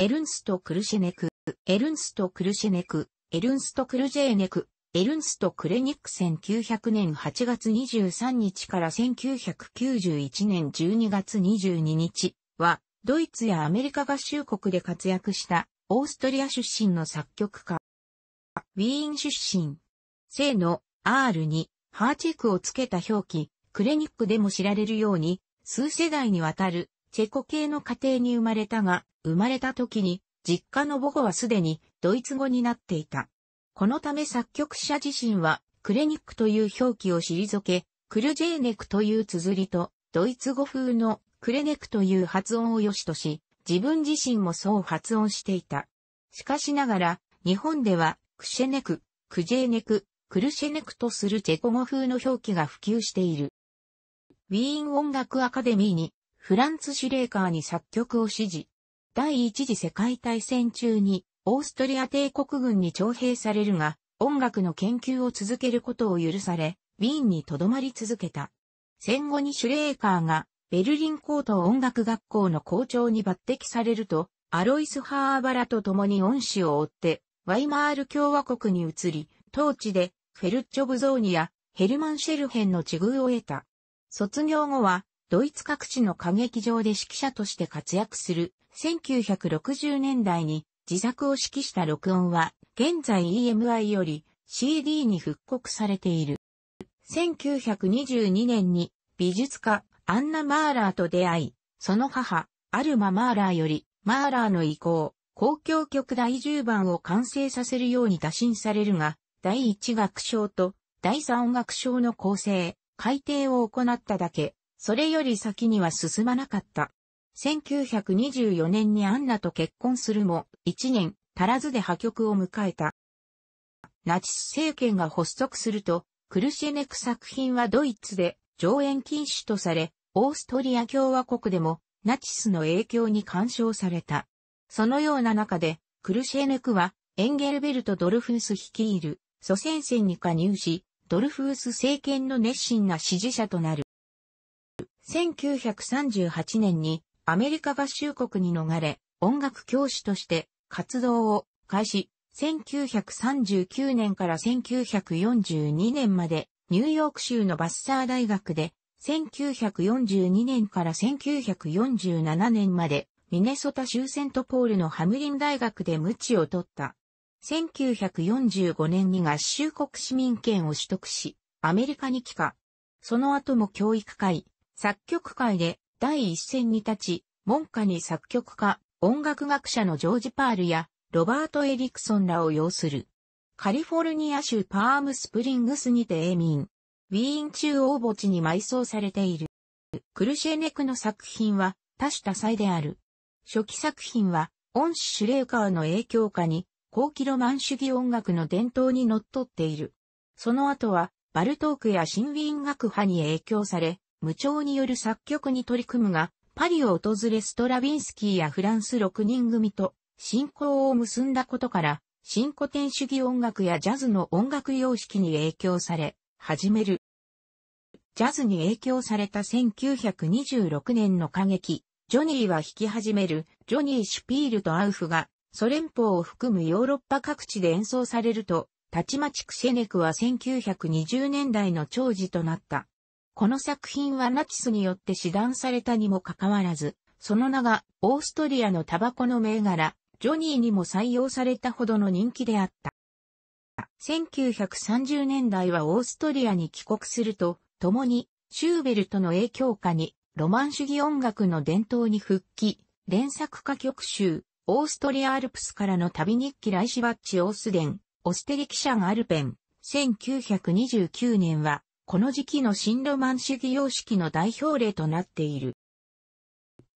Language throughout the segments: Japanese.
エルンスト・クルシェネク、エルンスト・クルシェネク、エルンスト・クルジェーネク、エルンスト・クレニック1900年8月23日から1991年12月22日は、ドイツやアメリカ合衆国で活躍したオーストリア出身の作曲家。ウィーン出身。生の R にハーチェクをつけた表記、クレニックでも知られるように、数世代にわたるチェコ系の家庭に生まれたが、生まれた時に、実家の母語はすでにドイツ語になっていた。このため作曲者自身は、クレニックという表記を退け、クルジェーネクという綴りと、ドイツ語風のクレネクという発音を良しとし、自分自身もそう発音していた。しかしながら、日本では、クシェネク、クジェーネク、クルシェネクとするチェコ語風の表記が普及している。ウィーン音楽アカデミーにフランツ・シュレーカーに作曲を指示。第一次世界大戦中に、オーストリア帝国軍に徴兵されるが、音楽の研究を続けることを許され、ウィーンに留まり続けた。戦後にシュレーカーが、ベルリン高等音楽学校の校長に抜擢されると、アロイス・ハーバラと共に恩師を追って、ワイマール共和国に移り、当地で、フェルチョブゾーニやヘルマン・シェルヘンの地遇を得た。卒業後は、ドイツ各地の歌劇場で指揮者として活躍する、1960年代に自作を指揮した録音は、現在 EMI より CD に復刻されている。1922年に美術家アンナ・マーラーと出会い、その母、アルマ・マーラーより、マーラーの意向、公共曲第10番を完成させるように打診されるが、第1楽章と第3楽章の構成、改定を行っただけ、それより先には進まなかった。1924年にアンナと結婚するも、1年足らずで破局を迎えた。ナチス政権が発足すると、クルシェネク作品はドイツで上演禁止とされ、オーストリア共和国でもナチスの影響に干渉された。そのような中で、クルシェネクはエンゲルベルト・ドルフース率いる祖先戦に加入し、ドルフース政権の熱心な支持者となる。1938年にアメリカ合衆国に逃れ、音楽教師として活動を開始、1939年から1942年までニューヨーク州のバッサー大学で、1942年から1947年までミネソタ州セントポールのハムリン大学で無知を取った。1945年に合衆国市民権を取得し、アメリカに帰化。その後も教育会、作曲会で第一線に立ち、門下に作曲家、音楽学者のジョージ・パールやロバート・エリクソンらを擁する。カリフォルニア州パームスプリングスにて永ン・ウィーン中央墓地に埋葬されている。クルシェネクの作品は多種多彩である。初期作品は恩師シュレーカーの影響下に高キロマン主義音楽の伝統に則っっている。その後はバルトークやシンウィーン学派に影響され、無調による作曲に取り組むが、パリを訪れストラビンスキーやフランス6人組と信仰を結んだことから、新古典主義音楽やジャズの音楽様式に影響され、始める。ジャズに影響された1926年の歌劇、ジョニーは弾き始める、ジョニー・シュピールとアウフが、ソ連邦を含むヨーロッパ各地で演奏されると、たちまちクシェネクは1920年代の長寿となった。この作品はナチスによって死断されたにもかかわらず、その名がオーストリアのタバコの銘柄、ジョニーにも採用されたほどの人気であった。1930年代はオーストリアに帰国すると、共にシューベルトの影響下にロマン主義音楽の伝統に復帰、連作歌曲集、オーストリアアルプスからの旅日記ライシバッチオースデン、オステリキシャンアルペン、1929年はこの時期の新ロマン主義様式の代表例となっている。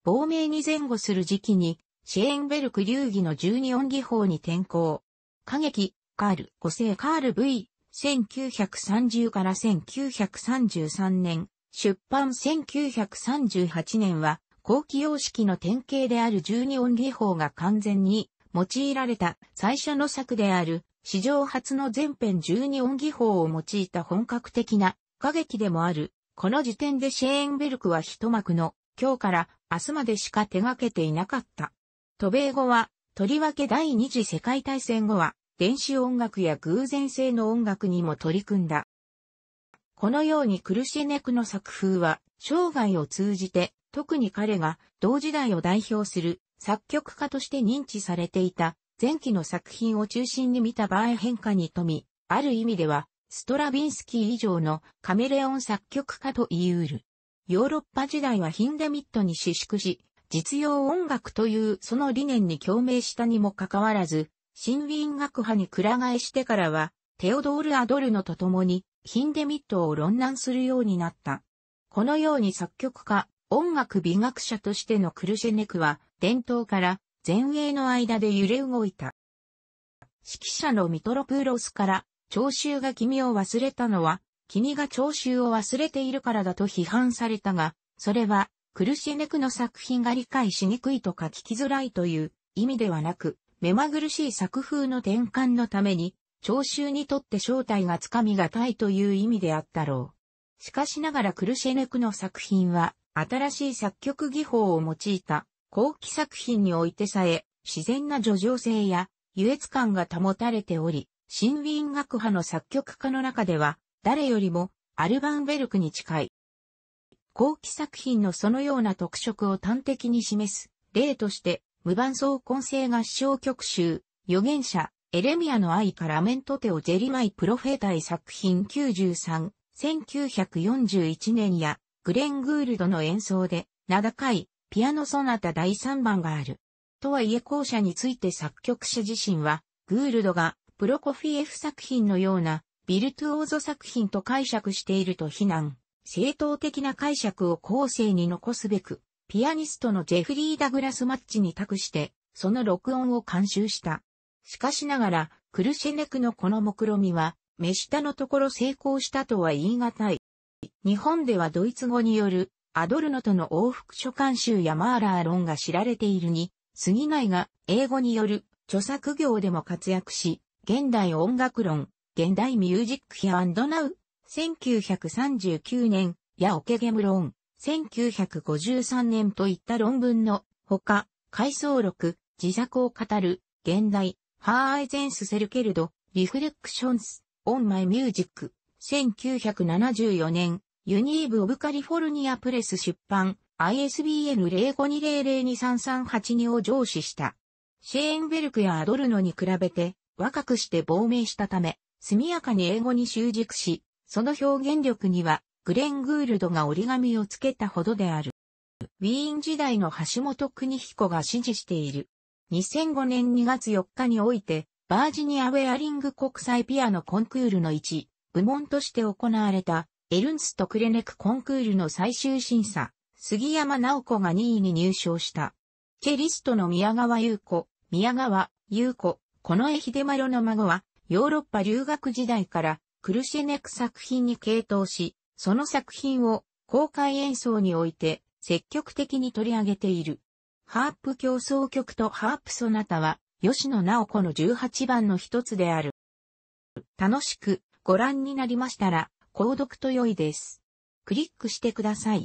亡命に前後する時期に、シェーンベルク流儀の十二音技法に転向。歌劇、カール五世カール V、1930から1933年、出版1938年は、後期様式の典型である十二音技法が完全に用いられた最初の作である、史上初の全編十二音技法を用いた本格的な歌劇でもある。この時点でシェーンベルクは一幕の今日から明日までしか手掛けていなかった。渡米後は、とりわけ第二次世界大戦後は、電子音楽や偶然性の音楽にも取り組んだ。このようにクルシェネクの作風は、生涯を通じて、特に彼が同時代を代表する作曲家として認知されていた前期の作品を中心に見た場合変化に富み、ある意味ではストラビンスキー以上のカメレオン作曲家と言い得る。ヨーロッパ時代はヒンデミットに私縮し、実用音楽というその理念に共鳴したにもかかわらず、新ウィーン学派にく替えしてからは、テオドール・アドルノと共に、ヒンデミットを論難するようになった。このように作曲家、音楽美学者としてのクルシェネクは、伝統から前衛の間で揺れ動いた。指揮者のミトロプーロスから聴衆が君を忘れたのは、君が聴衆を忘れているからだと批判されたが、それは、クルシネクの作品が理解しにくいとか聞きづらいという意味ではなく、目まぐるしい作風の転換のために、聴衆にとって正体がつかみがたいという意味であったろう。しかしながらクルシェネクの作品は、新しい作曲技法を用いた後期作品においてさえ、自然な叙情性や優越感が保たれており、新ウィーンク派の作曲家の中では、誰よりもアルバンベルクに近い。後期作品のそのような特色を端的に示す例として、無伴奏混声合唱曲集、預言者、エレミアの愛からメントテオジェリマイプロフェータイ作品93、1941年や、グレン・グールドの演奏で、名高い、ピアノソナタ第3番がある。とはいえ校舎について作曲者自身は、グールドがプロコフィエフ作品のようなビルトゥオーゾ作品と解釈していると非難。正当的な解釈を後世に残すべく、ピアニストのジェフリー・ダグラス・マッチに託して、その録音を監修した。しかしながら、クルシェネクのこの目論みは、目下のところ成功したとは言い難い。日本ではドイツ語による、アドルノとの往復書監修やマーラー論が知られているに、過ぎないが、英語による著作業でも活躍し、現代音楽論、現代ミュージックヒアナウ、1939年、やオケゲム論、1953年といった論文の、ほか、回想録、自作を語る、現代、ハーアイゼンスセルケルド、リフレクションス、オンマイミュージック、1974年、ユニーブ・オブ・カリフォルニア・プレス出版、ISBN 0520023382を上司した。シェーンベルクやアドルノに比べて、若くして亡命したため、速やかに英語に習熟し、その表現力には、グレン・グールドが折り紙をつけたほどである。ウィーン時代の橋本邦彦が支持している。2005年2月4日において、バージニア・ウェアリング国際ピアノコンクールの1部門として行われた、エルンスト・クレネクコンクールの最終審査、杉山直子が2位に入賞した。チェリストの宮川優子、宮川優子、この絵秀丸の孫は、ヨーロッパ留学時代から、クルシェネク作品に傾倒し、その作品を公開演奏において積極的に取り上げている。ハープ競争曲とハープソナタは、吉野直子の18番の一つである。楽しくご覧になりましたら、購読と良いです。クリックしてください。